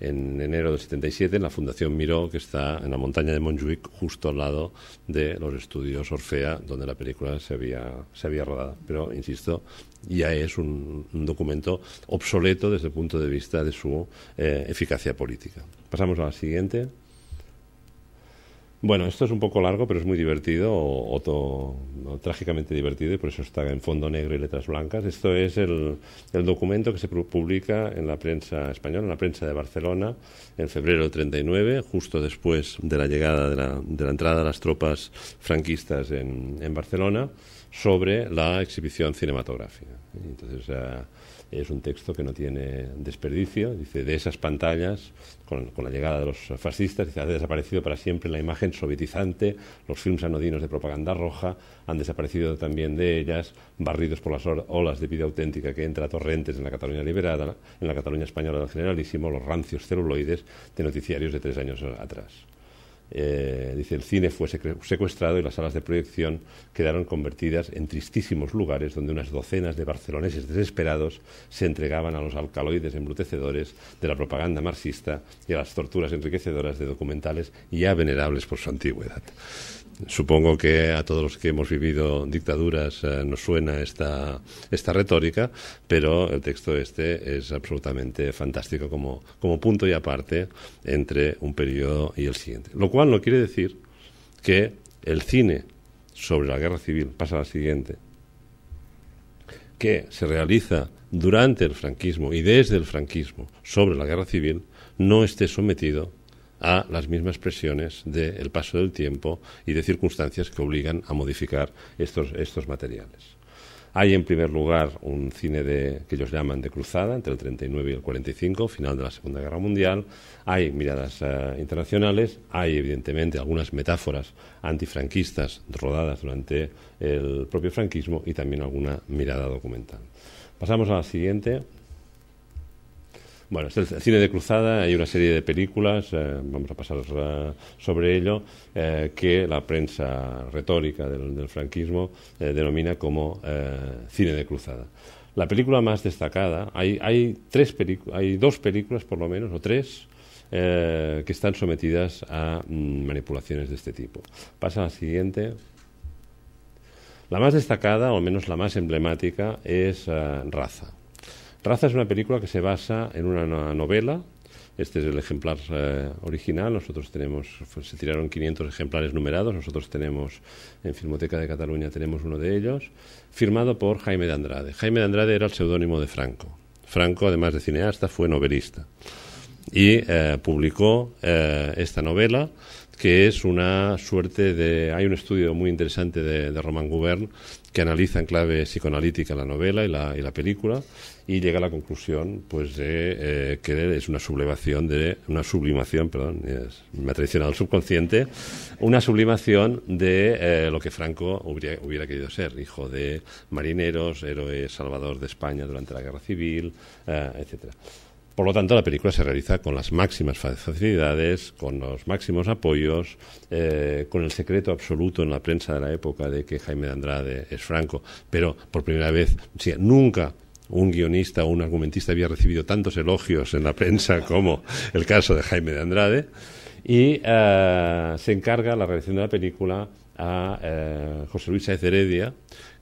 en enero de 77 en la Fundación Miró, que está en la montaña de Montjuic, justo al lado de los estudios Orfea, donde la película se había, se había rodado. Pero, insisto, ya es un, documento obsoleto desde el punto de vista de su eh, eficacia política. Pasamos a la siguiente. Bueno, esto es un poco largo, pero es muy divertido, o, trágicamente divertido, y por eso está en fondo negro y letras blancas. Esto es el, documento que se publica en la prensa española, en la prensa de Barcelona, en febrero del 39, justo después de la llegada de la, entrada de las tropas franquistas en, Barcelona, sobre la exhibición cinematográfica. Entonces, uh, es un texto que no tiene desperdicio. Dice, de esas pantallas, con, la llegada de los fascistas, ha desaparecido para siempre la imagen sovietizante, los films anodinos de propaganda roja, han desaparecido también de ellas, barridos por las olas de vida auténtica que entra a torrentes en la Cataluña liberada, en la Cataluña española del generalísimo, los rancios celuloides de noticiarios de tres años atrás. Eh, dice, el cine fue secuestrado y las salas de proyección quedaron convertidas en tristísimos lugares donde unas docenas de barceloneses desesperados se entregaban a los alcaloides embrutecedores de la propaganda marxista y a las torturas enriquecedoras de documentales ya venerables por su antigüedad. Supongo que a todos los que hemos vivido dictaduras eh, nos suena esta, esta retórica, pero el texto este es absolutamente fantástico como, como punto y aparte entre un periodo y el siguiente. Lo cual no quiere decir que el cine sobre la guerra civil pasa la siguiente, que se realiza durante el franquismo y desde el franquismo sobre la guerra civil no esté sometido a las mismas presiones del paso del tiempo y de circunstancias que obligan a modificar estos, materiales. Hay en primer lugar un cine que ellos llaman de cruzada entre el 39 y el 45, final de la Segunda Guerra Mundial. Hay miradas eh, internacionales, hay evidentemente algunas metáforas antifranquistas rodadas durante el propio franquismo y también alguna mirada documental. Pasamos a la siguiente, bueno, es el cine de cruzada, hay una serie de películas, eh, vamos a pasar sobre ello, eh, que la prensa retórica del, franquismo eh, denomina como cine de cruzada. La película más destacada, hay, hay, dos películas por lo menos, o tres, que están sometidas a mm, manipulaciones de este tipo. Pasa a la siguiente. La más destacada, o al menos la más emblemática, es Raza. Raza es una película que se basa en una novela. Este es el ejemplar eh, original. Nosotros tenemos, pues, se tiraron 500 ejemplares numerados. Nosotros tenemos, en Filmoteca de Cataluña tenemos uno de ellos, firmado por Jaime de Andrade. Jaime de Andrade era el seudónimo de Franco. Franco, además de cineasta, fue novelista y eh, publicó eh, esta novela que es una suerte de... Hay un estudio muy interesante de, de Roman Gubern que analiza en clave psicoanalítica la novela y la, y la película y llega a la conclusión pues de eh, que es una sublevación de una sublimación perdón me ha traicionado el subconsciente una sublimación de eh, lo que Franco hubiera, querido ser hijo de marineros héroe salvador de España durante la guerra civil etc. Eh, etcétera por lo tanto, la película se realiza con las máximas facilidades, con los máximos apoyos, con el secreto absoluto en la prensa de la época de que Jaime de Andrade es Franco. Pero por primera vez, nunca un guionista o un argumentista había recibido tantos elogios en la prensa como el caso de Jaime de Andrade. Y eh, se encarga la realización de la película a eh, José Luis Saez Heredia,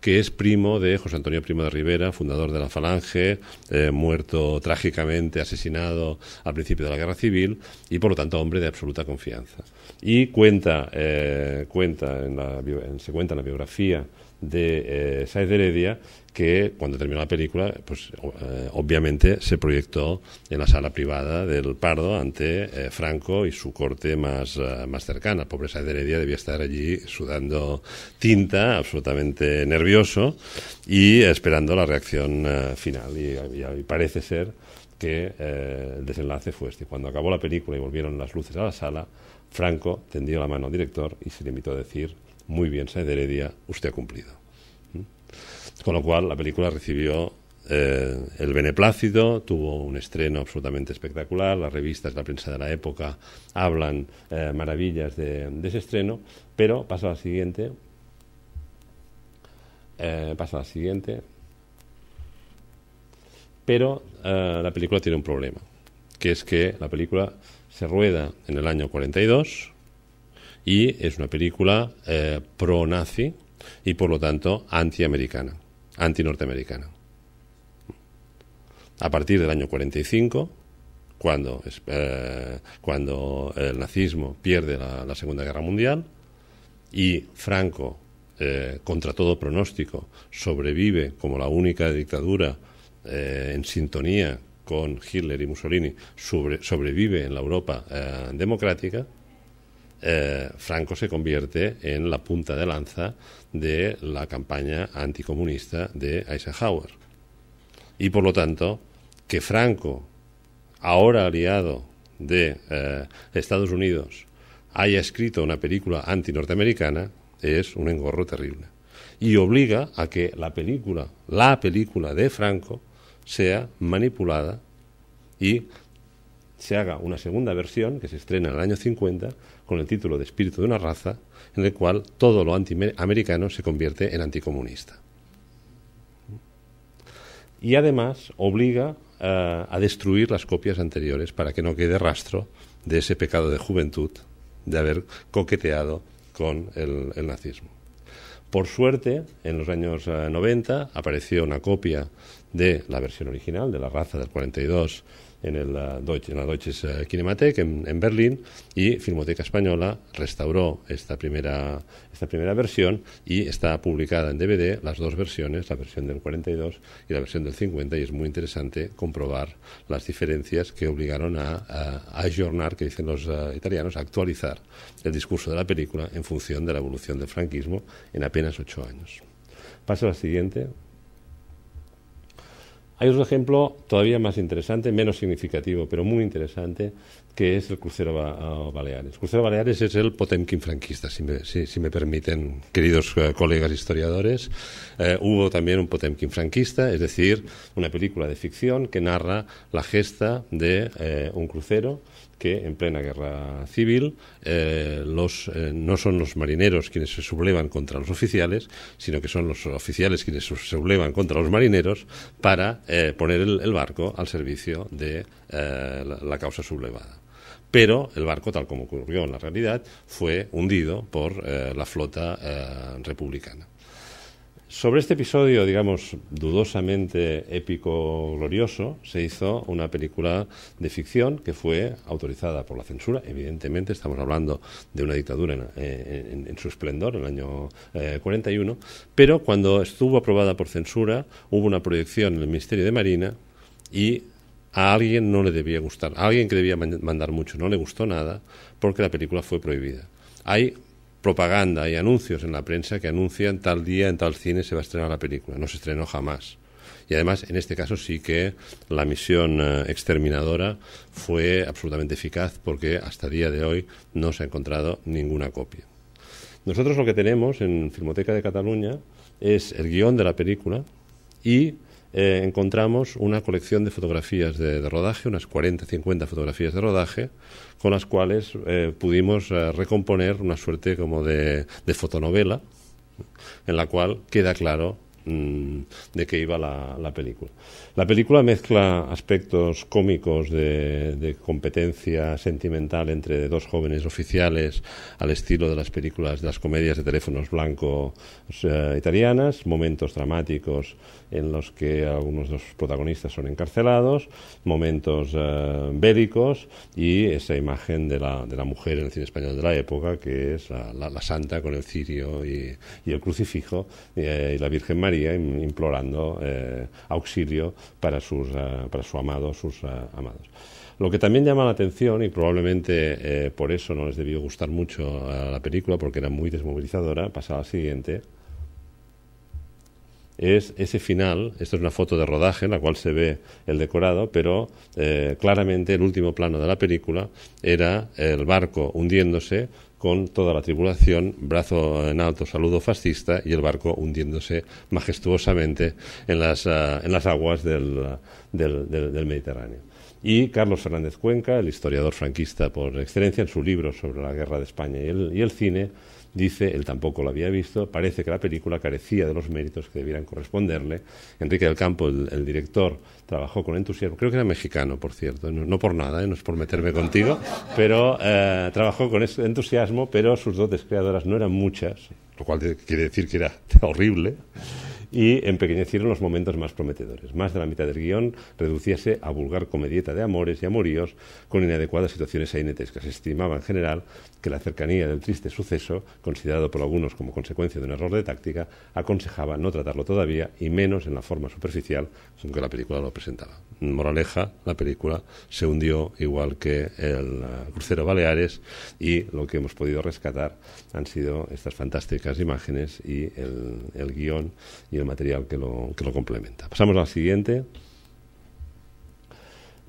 que es primo de José Antonio Primo de Rivera, fundador de la Falange, eh, muerto trágicamente, asesinado al principio de la Guerra Civil y por lo tanto hombre de absoluta confianza. Y se cuenta en la biografía de eh, Heredia, que cuando terminó la película, pues eh, obviamente se proyectó en la sala privada del Pardo ante eh, Franco y su corte más, uh, más cercana. Pobre Saez Heredia debía estar allí sudando tinta, absolutamente nervioso y esperando la reacción final. Y, parece ser que el desenlace fue este. Cuando acabó la película y volvieron las luces a la sala, Franco tendió la mano al director y se limitó a decir muy bien de Heredia, usted ha cumplido. ¿Mm? Con lo cual, la película recibió eh, el beneplácito, tuvo un estreno absolutamente espectacular, las revistas, la prensa de la época hablan eh, maravillas de, ese estreno, pero pasa a la siguiente, eh, pasa a la siguiente, pero la película tiene un problema, que es que la película se rueda en el año 42, y es una película eh, pro-nazi y por lo tanto anti-americana, anti-norteamericana. A partir del año 45, cuando, eh, cuando el nazismo pierde la, Segunda Guerra Mundial y Franco, eh, contra todo pronóstico, sobrevive como la única dictadura en sintonía con Hitler y Mussolini, sobrevive en la Europa democrática, eh, Franco se convierte en la punta de lanza de la campaña anticomunista de Eisenhower. Y por lo tanto, que Franco, ahora aliado de eh, Estados Unidos, haya escrito una película antinorteamericana es un engorro terrible. Y obliga a que la película, la película de Franco, sea manipulada y se haga una segunda versión que se estrena en el año 50 con el título de Espíritu de una raza, en el cual todo lo antiamericano se convierte en anticomunista. Y además obliga eh, a destruir las copias anteriores para que no quede rastro de ese pecado de juventud de haber coqueteado con el, nazismo. Por suerte, en los años eh, noventa 90 apareció una copia de la versión original de la raza del 42 en, el, eh, la Deutsche eh, Kinemathek en, Berlín y Filmoteca Española restauró esta primera, esta primera versión y está publicada en DVD las dos versiones, la versión del 42 y la versión del 50 y es muy interesante comprobar las diferencias que obligaron a, a, que dicen los eh, italianos, a actualizar el discurso de la película en función de la evolución del franquismo en apenas ocho años. Paso a la siguiente, hay otro ejemplo todavía más interesante, menos significativo, pero muy interesante, que es el crucero Baleares. El crucero Baleares es el Potemkin franquista, si me, permiten, queridos eh, colegas historiadores. Eh, hubo también un Potemkin franquista, es decir, una película de ficción que narra la gesta de eh, un crucero que en plena guerra civil eh, los, eh, no son los marineros quienes se sublevan contra los oficiales, sino que son los oficiales quienes se sublevan contra los marineros para eh, poner el, barco al servicio de la, causa sublevada pero el barco, tal como ocurrió en la realidad, fue hundido por la flota republicana. Sobre este episodio, digamos, dudosamente épico glorioso, se hizo una película de ficción que fue autorizada por la censura. Evidentemente, estamos hablando de una dictadura en, eh, su esplendor, en el año 41, eh, pero cuando estuvo aprobada por censura, hubo una proyección en el Ministerio de Marina y a alguien no le debía gustar, a alguien que debía mandar mucho, no le gustó nada porque la película fue prohibida. Hay propaganda y anuncios en la prensa que anuncian tal día en tal cine se va a estrenar la película. No se estrenó jamás. Y además, en este caso sí que la misión eh, exterminadora fue absolutamente eficaz porque hasta día de hoy no se ha encontrado ninguna copia. Nosotros lo que tenemos en Filmoteca de Cataluña es el guión de la película y eh, encontramos una colección de fotografías de, rodaje, unas 40, 50 fotografías de rodaje, con las cuales eh, pudimos eh, recomponer una suerte como de, fotonovela, en la cual queda claro mm, de qué iba la película. La película mezcla aspectos cómicos de, competencia sentimental entre dos jóvenes oficiales al estilo de las películas, de las comedias de teléfonos blancos italianas, momentos dramáticos en los que algunos de los protagonistas son encarcelados, momentos eh, bélicos y esa imagen de la, mujer en el cine español de la época, que es la, santa con el cirio y, el crucifijo eh, y la Virgen María implorando eh, auxilio para, sus, eh, para su amado, sus eh, amados. Lo que también llama la atención, y probablemente eh, por eso no les debió gustar mucho a la película, porque era muy desmovilizadora, pasa a siguiente, es ese final. Esta es una foto de rodaje en la cual se ve el decorado, pero claramente el último plano de la película era el barco hundiéndose con toda la tripulación, brazo en alto, saludo fascista y el barco hundiéndose majestuosamente en las, ah, en las aguas ah, del, del Mediterráneo. Y Carlos Fernández Cuenca, el historiador franquista por excelencia, en su libro sobre la guerra de España y el, y el cine, Dice, él tampoco lo había visto, parece que la película carecía de los méritos que debieran corresponderle. Enrique del Campo, el, director, trabajó con entusiasmo, creo que era mexicano, por cierto, no, por nada, ¿eh? no es por meterme contigo, pero eh, trabajó con entusiasmo, pero sus dotes creadoras no eran muchas, lo cual quiere decir que era horrible y empequeñecieron los momentos más prometedores. Más de la mitad del guión reducíase a vulgar comedieta de amores y amoríos con inadecuadas situaciones ainetescas. Se estimaba en general que la cercanía del triste suceso, considerado por algunos como consecuencia de un error de táctica, aconsejaba no tratarlo todavía y menos en la forma superficial con que la película lo presentaba moraleja, la película se hundió igual que el eh, crucero Baleares y lo que hemos podido rescatar han sido estas fantásticas imágenes y el, guión y el material que lo, complementa. Pasamos al siguiente.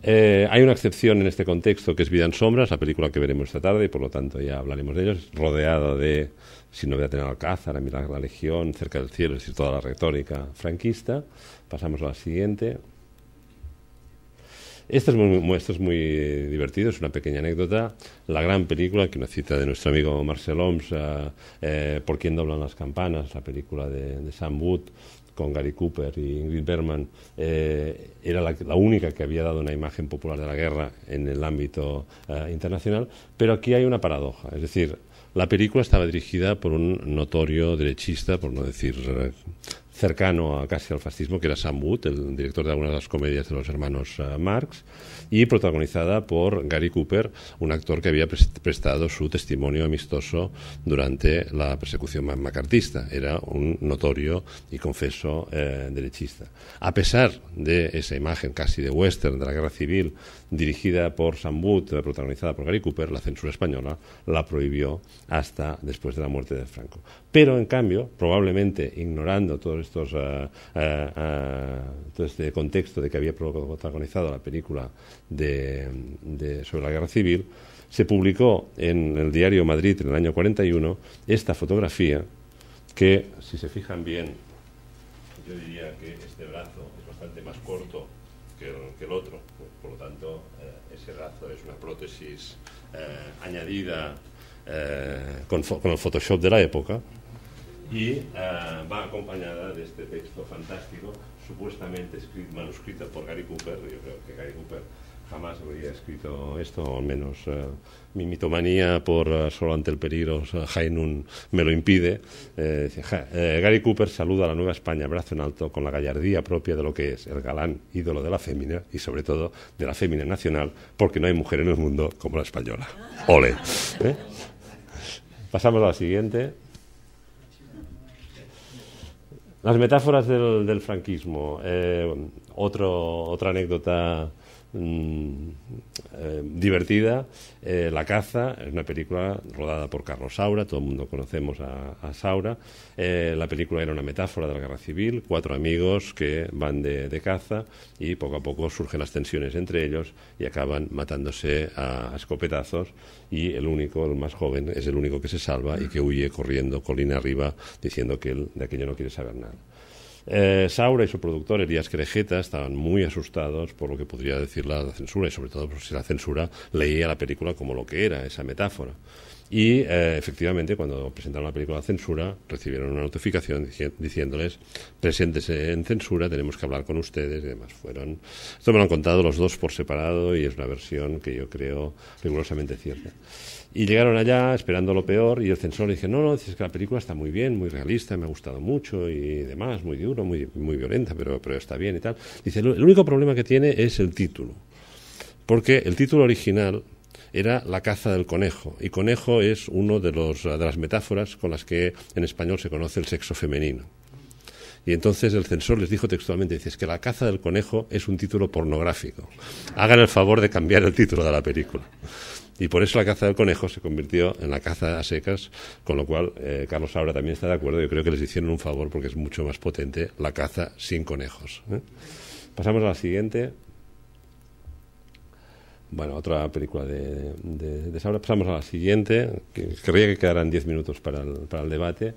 Eh, hay una excepción en este contexto que es Vida en Sombras, la película que veremos esta tarde y por lo tanto ya hablaremos de ellos, rodeada de si no voy a tener Alcázar, a mirar la Legión, Cerca del Cielo, es decir, toda la retórica franquista. Pasamos a la siguiente. Esto es muy, eh, divertido, es una pequeña anécdota. La gran película, que una cita de nuestro amigo Marcel Oms, eh, eh, Por quién doblan las campanas, la película de, Sam Wood, con Gary Cooper y Ingrid Berman, era la, única que había dado una imagen popular de la guerra en el ámbito internacional, pero aquí hay una paradoja, es decir, la película estaba dirigida por un notorio derechista, por no decir cercano a casi al fascismo, que era Sam Wood, el director de algunas de las comedias de los hermanos eh, Marx, y protagonizada por Gary Cooper, un actor que había prestado su testimonio amistoso durante la persecución macartista. Era un notorio y confeso eh, derechista. A pesar de esa imagen casi de western de la guerra civil, dirigida por Sam Wood, eh, protagonizada por Gary Cooper, la censura española la prohibió hasta después de la muerte de Franco. Pero, en cambio, probablemente ignorando todos estos, eh, todo este contexto de que había protagonizado la película sobre la guerra civil, se publicó en el diario Madrid en el año 41 esta fotografía que, si se fijan bien, yo diría que este brazo es bastante más corto que el, otro, por lo tanto, eh, ese brazo es una prótesis eh, añadida eh, con, con, el Photoshop de la época y va acompañada de este texto fantástico, supuestamente escrito, manuscrito por Gary Cooper, yo creo que Gary Cooper jamás habría escrito esto, al menos eh, mi mitomanía por eh, solo ante el peligro, Jainun me lo impide. Eh, Gary Cooper saluda a la Nueva España brazo en alto con la gallardía propia de lo que es el galán ídolo de la fémina y sobre todo de la fémina nacional, porque no hay mujer en el mundo como la española. Ole. Pasamos a la siguiente. Las metáforas del, franquismo. otra anécdota Mm, eh, divertida. Eh, la caza es una película rodada por Carlos Saura, todo el mundo conocemos a, Saura. Eh, la película era una metáfora de la guerra civil, cuatro amigos que van de, caza y poco a poco surgen las tensiones entre ellos y acaban matándose a, escopetazos y el único, el más joven, es el único que se salva y que huye corriendo colina arriba diciendo que él de aquello no quiere saber nada. Eh, Saura y su productor, Elías Crejeta, estaban muy asustados por lo que podría decir la censura y sobre todo por si la censura leía la película como lo que era, esa metáfora. Y eh, efectivamente, cuando presentaron la película a censura, recibieron una notificación diciéndoles: preséntese en censura, tenemos que hablar con ustedes y demás. Fueron. Esto me lo han contado los dos por separado y es una versión que yo creo rigurosamente cierta. Y llegaron allá esperando lo peor y el censor le no, no, dices que la película está muy bien, muy realista, me ha gustado mucho y demás, muy duro, muy, muy violenta, pero, pero está bien y tal. Dice, el único problema que tiene es el título, porque el título original era La caza del conejo y conejo es uno de, los, de las metáforas con las que en español se conoce el sexo femenino. Y entonces el censor les dijo textualmente, dices que la caza del conejo es un título pornográfico. Hagan el favor de cambiar el título de la película. Y por eso la caza del conejo se convirtió en la caza a secas, con lo cual eh, Carlos Saura también está de acuerdo. Yo creo que les hicieron un favor porque es mucho más potente la caza sin conejos. ¿eh? Pasamos a la siguiente. Bueno, otra película de, de, Pasamos a la siguiente. Querría que quedaran diez minutos para para el debate.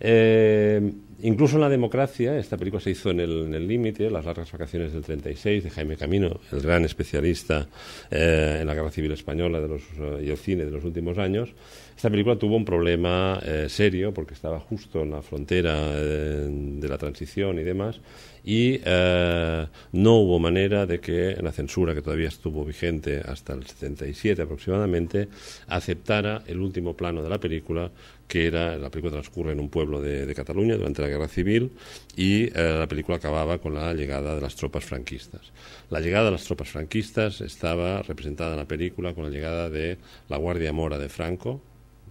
Eh, incluso en la democracia, esta película se hizo en el límite, las largas vacaciones del 36 de Jaime Camino, el gran especialista eh, en la guerra civil española de los, eh, y el cine de los últimos años. Esta película tuvo un problema eh, serio porque estaba justo en la frontera eh, de la transición y demás y eh, no hubo manera de que la censura que todavía estuvo vigente hasta el 77 aproximadamente aceptara el último plano de la película que era la película transcurre en un pueblo de, Cataluña durante la guerra civil y la película acababa con la llegada de las tropas franquistas. La llegada de las tropas franquistas estaba representada en la película con la llegada de la Guardia Mora de Franco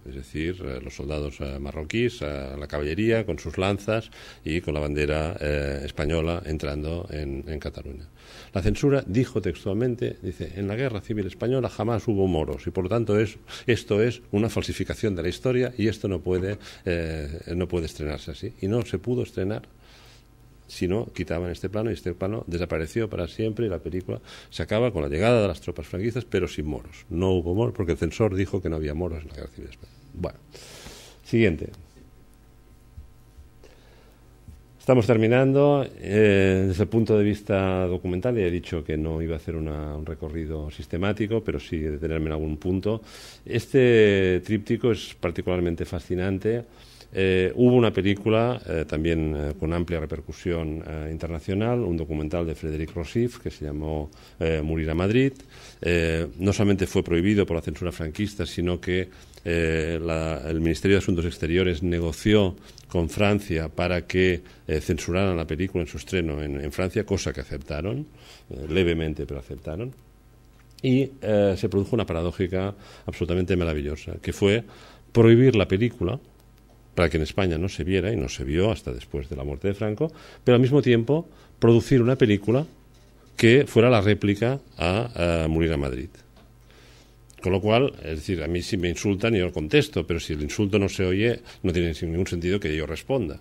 es decir, los soldados eh, marroquíes, la caballería con sus lanzas y con la bandera eh, española entrando en, Cataluña. La censura dijo textualmente, dice, en la guerra civil española jamás hubo moros y por lo tanto esto es una falsificación de la historia y esto no puede eh, estrenarse así. Y no se pudo estrenar si no, quitaban este plano y este plano desapareció para siempre y la película se acaba con la llegada de las tropas franquistas, pero sin moros. No hubo moros porque el censor dijo que no había moros en la Guerra Civil Española. Bueno, siguiente. Estamos terminando. Eh, desde el punto de vista documental, ya he dicho que no iba a hacer un recorrido sistemático, pero sí detenerme en algún punto. Este tríptico es particularmente fascinante eh, hubo una película eh, también eh, con amplia repercusión internacional, un documental de Frédéric Rossif que se llamó Morir a Madrid. no solamente fue prohibido por la censura franquista, sino que el Ministerio de Asuntos Exteriores negoció con Francia para que censuraran la película en su estreno en, en Francia, cosa que aceptaron, levemente, pero aceptaron. Y se produjo una paradójica absolutamente maravillosa, que fue prohibir la película para que en España no se viera y no se vio hasta después de la muerte de Franco, pero al mismo tiempo producir una película que fuera la réplica a, Morir a Madrid. Con lo cual, es decir, a mí si me insultan yo contesto, pero si el insulto no se oye, no tiene ningún sentido que yo responda.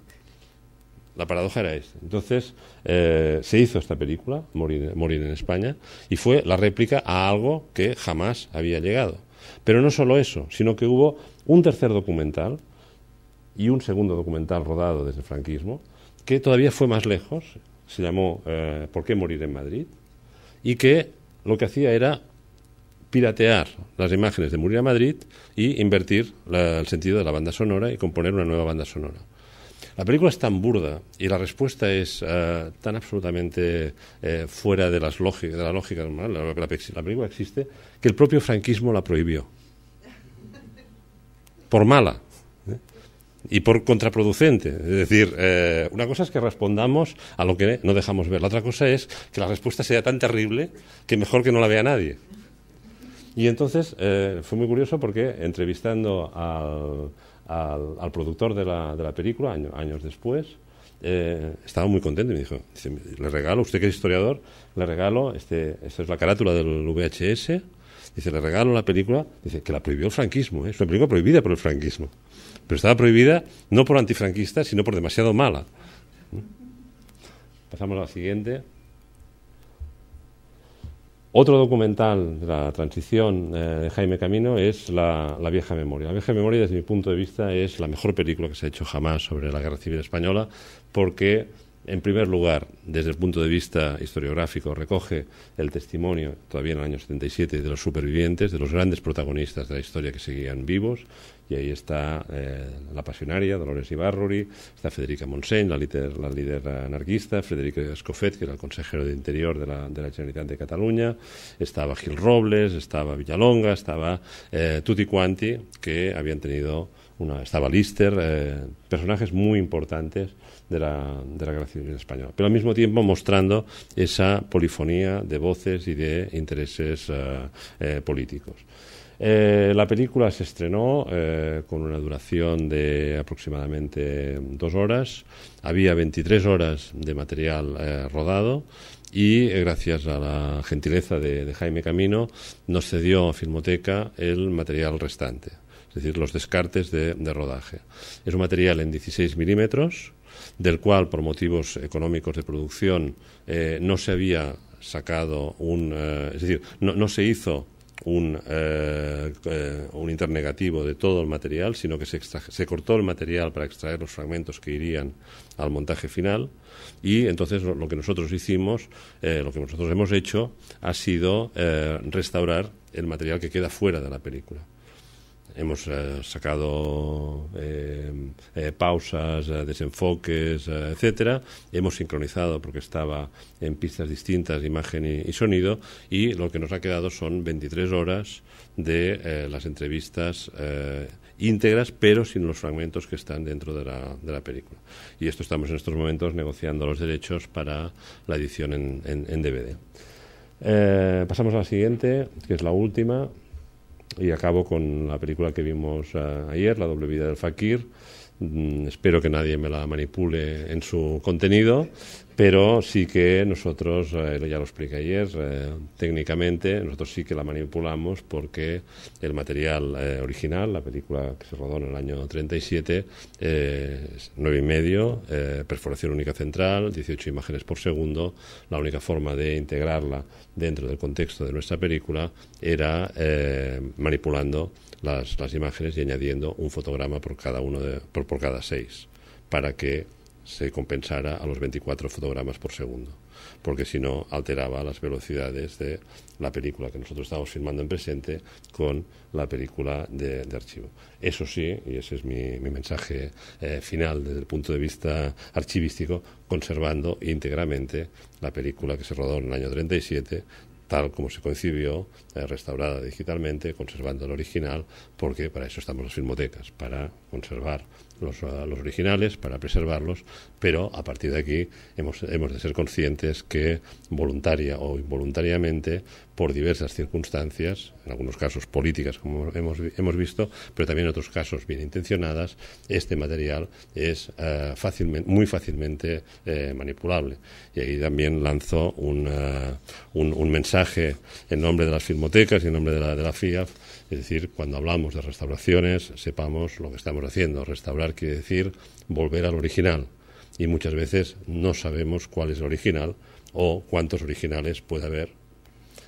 La paradoja era esta. Entonces, eh, se hizo esta película, Morir en España, y fue la réplica a algo que jamás había llegado. Pero no solo eso, sino que hubo un tercer documental, y un segundo documental rodado desde el franquismo, que todavía fue más lejos, se llamó eh, ¿Por qué morir en Madrid? y que lo que hacía era piratear las imágenes de Morir a Madrid y invertir el sentido de la banda sonora y componer una nueva banda sonora. La película es tan burda y la respuesta es eh, tan absolutamente eh, fuera de, las de la lógica normal, la, película existe, que el propio franquismo la prohibió. Por mala y por contraproducente. Es decir, eh, una cosa es que respondamos a lo que no dejamos ver, la otra cosa es que la respuesta sea tan terrible que mejor que no la vea nadie. Y entonces eh, fue muy curioso porque entrevistando al, al, productor de la, de la película años después, eh, estaba muy contento y me dijo, le regalo, usted que es historiador, le regalo, este, esta es la carátula del VHS, dice, le regalo la película, dice, que la prohibió el franquismo, es una película prohibida por el franquismo pero estaba prohibida no por antifranquista, sino por demasiado mala. Pasamos a la siguiente. Otro documental de la transición eh, de Jaime Camino es la, la, Vieja Memoria. La Vieja Memoria, desde mi punto de vista, es la mejor película que se ha hecho jamás sobre la Guerra Civil Española, porque, en primer lugar, desde el punto de vista historiográfico, recoge el testimonio, todavía en el año 77, de los supervivientes, de los grandes protagonistas de la historia que seguían vivos, y ahí está eh, la pasionaria Dolores Ibarruri, está Federica Montseny, la líder, anarquista, Federica Escofet, que era el consejero de Interior de la, de Generalitat de Cataluña, estaba Gil Robles, estaba Villalonga, estaba eh, Tutti Quanti, que habían tenido una, estaba Lister, eh, personajes muy importantes de la, de la Gracia Civil Española, pero al mismo tiempo mostrando esa polifonía de voces y de intereses eh, políticos. Eh, la película se estrenó eh, con una duración de aproximadamente dos horas. Había 23 horas de material eh, rodado y gracias a la gentileza de, Jaime Camino nos cedió a Filmoteca el material restante, es decir, los descartes de, rodaje. Es un material en 16 milímetros del cual por motivos económicos de producción no se había sacado un... es decir, no se hizo un, eh, eh, un internegativo de todo el material, sino que se, se, cortó el material para extraer los fragmentos que irían al montaje final. Y entonces lo, que nosotros hicimos, eh, lo que nosotros hemos hecho, ha sido restaurar el material que queda fuera de la película hemos eh, sacado eh, eh, pausas, desenfoques, etcétera. Hemos sincronizado porque estaba en pistas distintas, imagen y, sonido, y lo que nos ha quedado son 23 horas de las entrevistas íntegras, pero sin los fragmentos que están dentro de la, de la, película. Y esto estamos en estos momentos negociando los derechos para la edición en DVD. pasamos a la siguiente, que es la última. Y acabo con la película que vimos eh, ayer, La doble vida del fakir, Mm, espero que nadie me la manipule en su contenido, pero sí que nosotros, eh, ya lo expliqué ayer, eh, técnicamente nosotros sí que la manipulamos porque el material eh, original, la película que se rodó en el año 37, es y medio, perforación única central, 18 imágenes por segundo, la única forma de integrarla dentro del contexto de nuestra película era manipulando las, imágenes y añadiendo un fotograma por cada, uno de, por, cada seis, para que se compensara a los 24 fotogramas por segundo, porque si no alteraba las velocidades de la película que nosotros estamos filmando en presente con la película de, archivo. Eso sí, y ese es mi, mensaje eh, final desde el punto de vista archivístico, conservando íntegramente la película que se rodó en el año 37 tal como se concibió, eh, restaurada digitalmente, conservando el original, porque para eso estamos las filmotecas, para conservar Ah, los, originales para preservarlos, pero a partir de aquí hemos, hemos de ser conscientes que voluntaria o involuntariamente, por diversas circunstancias, en algunos casos políticas como hemos, hemos visto, pero también en otros casos bien intencionadas, este material es ah, fácilmente, muy fácilmente eh, manipulable. Y ahí también lanzo ah, un, un, mensaje en nombre de las filmotecas y en nombre de la, de la FIAF, es decir, cuando hablamos de restauraciones, sepamos lo que estamos haciendo, restaurar quiere decir volver al original y muchas veces no sabemos cuál es el original o cuántos originales puede haber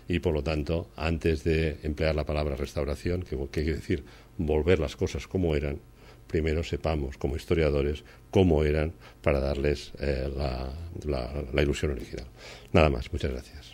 y por lo tanto antes de emplear la palabra restauración, que, quiere decir volver las cosas como eran, primero sepamos como historiadores cómo eran para darles eh, la ilusión original. Nada más, muchas gracias.